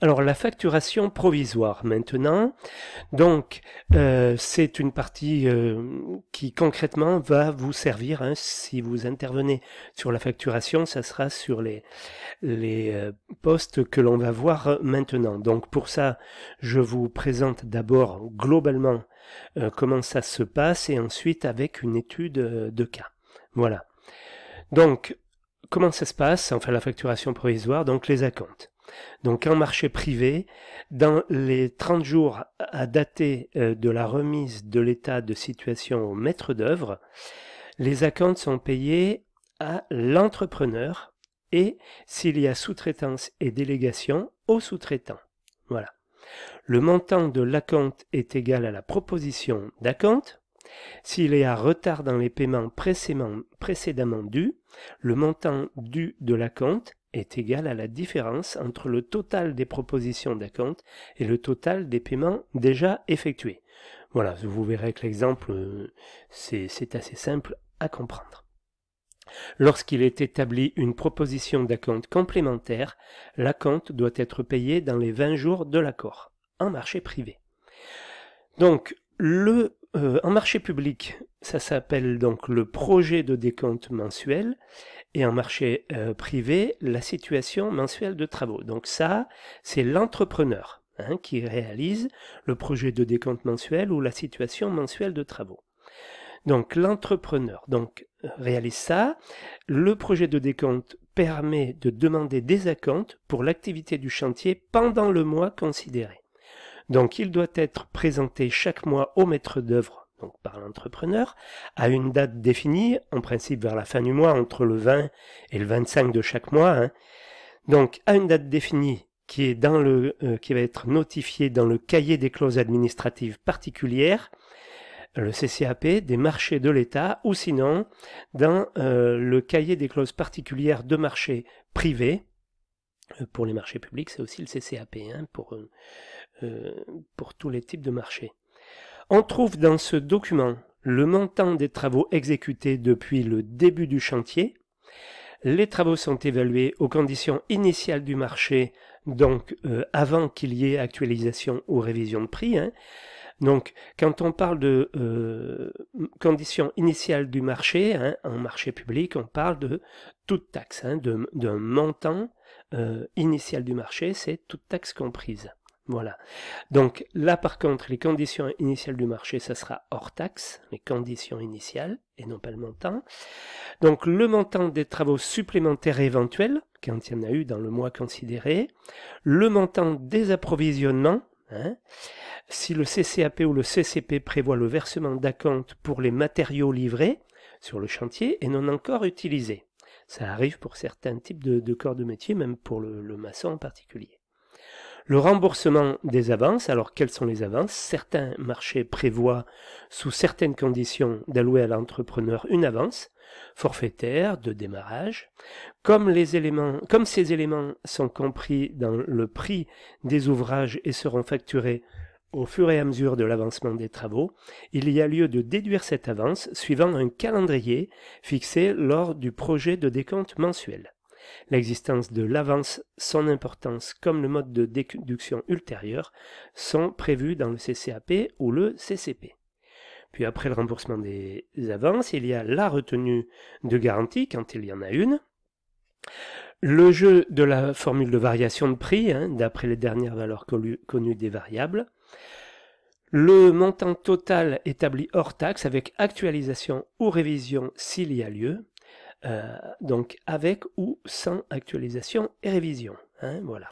Alors la facturation provisoire maintenant, donc euh, c'est une partie euh, qui concrètement va vous servir. Hein. si vous intervenez sur la facturation, ça sera sur les, les euh, postes que l'on va voir maintenant. Donc pour ça, je vous présente d'abord globalement comment ça se passe et ensuite avec une étude de cas. Voilà. Donc comment ça se passe Enfin la facturation provisoire, donc les acomptes. Donc en marché privé, dans les 30 jours à dater euh, de la remise de l'état de situation au maître d'œuvre, les acomptes sont payés à l'entrepreneur et s'il y a sous-traitance et délégation, au sous-traitant. Voilà. Le montant de l'acompte est égal à la proposition d'acompte. S'il est à retard dans les paiements précédemment, précédemment dus, le montant dû de l'acompte est égal à la différence entre le total des propositions d'acompte et le total des paiements déjà effectués. Voilà, vous verrez que l'exemple, euh, c'est assez simple à comprendre. Lorsqu'il est établi une proposition d'acompte complémentaire, l'acompte doit être payé dans les 20 jours de l'accord, en marché privé. Donc, le en euh, un marché public, ça s'appelle donc le projet de décompte mensuel, et un marché euh, privé, la situation mensuelle de travaux. Donc ça, c'est l'entrepreneur hein, qui réalise le projet de décompte mensuel ou la situation mensuelle de travaux. Donc l'entrepreneur donc réalise ça. Le projet de décompte permet de demander des acomptes pour l'activité du chantier pendant le mois considéré. Donc il doit être présenté chaque mois au maître d'œuvre, donc par l'entrepreneur, à une date définie, en principe vers la fin du mois, entre le 20 et le 25 de chaque mois. Hein. Donc à une date définie qui, est dans le, euh, qui va être notifiée dans le cahier des clauses administratives particulières, le CCAP des marchés de l'État ou sinon dans euh, le cahier des clauses particulières de marché privé euh, pour les marchés publics, c'est aussi le CCAP hein, pour, euh, euh, pour tous les types de marchés. On trouve dans ce document le montant des travaux exécutés depuis le début du chantier. Les travaux sont évalués aux conditions initiales du marché, donc avant qu'il y ait actualisation ou révision de prix. Hein. Donc, quand on parle de conditions initiales du marché, hein, en marché public, on parle de toute taxe, hein, d'un montant euh, initiale du marché, c'est toute taxe comprise. Voilà. Donc là, par contre, les conditions initiales du marché, ça sera hors taxe, les conditions initiales, et non pas le montant. Donc le montant des travaux supplémentaires éventuels, quand il y en a eu dans le mois considéré, le montant des approvisionnements, hein, si le CCAP ou le CCP prévoit le versement d'acompte pour les matériaux livrés sur le chantier et non encore utilisés. Ça arrive pour certains types de, corps de métier, même pour le, maçon en particulier. Le remboursement des avances, alors quelles sont les avances Certains marchés prévoient, sous certaines conditions, d'allouer à l'entrepreneur une avance forfaitaire de démarrage. Comme, les éléments, comme ces éléments sont compris dans le prix des ouvrages et seront facturés au fur et à mesure de l'avancement des travaux, il y a lieu de déduire cette avance suivant un calendrier fixé lors du projet de décompte mensuel. L'existence de l'avance, son importance comme le mode de déduction ultérieur sont prévus dans le CCAP ou le CCP. Puis après le remboursement des avances, il y a la retenue de garantie quand il y en a une. Le jeu de la formule de variation de prix, hein, d'après les dernières valeurs connues des variables. Le montant total établi hors taxe avec actualisation ou révision s'il y a lieu, euh, donc avec ou sans actualisation et révision. Hein, voilà.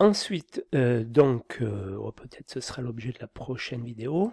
Ensuite, euh, donc, euh, oh, peut-être ce sera l'objet de la prochaine vidéo.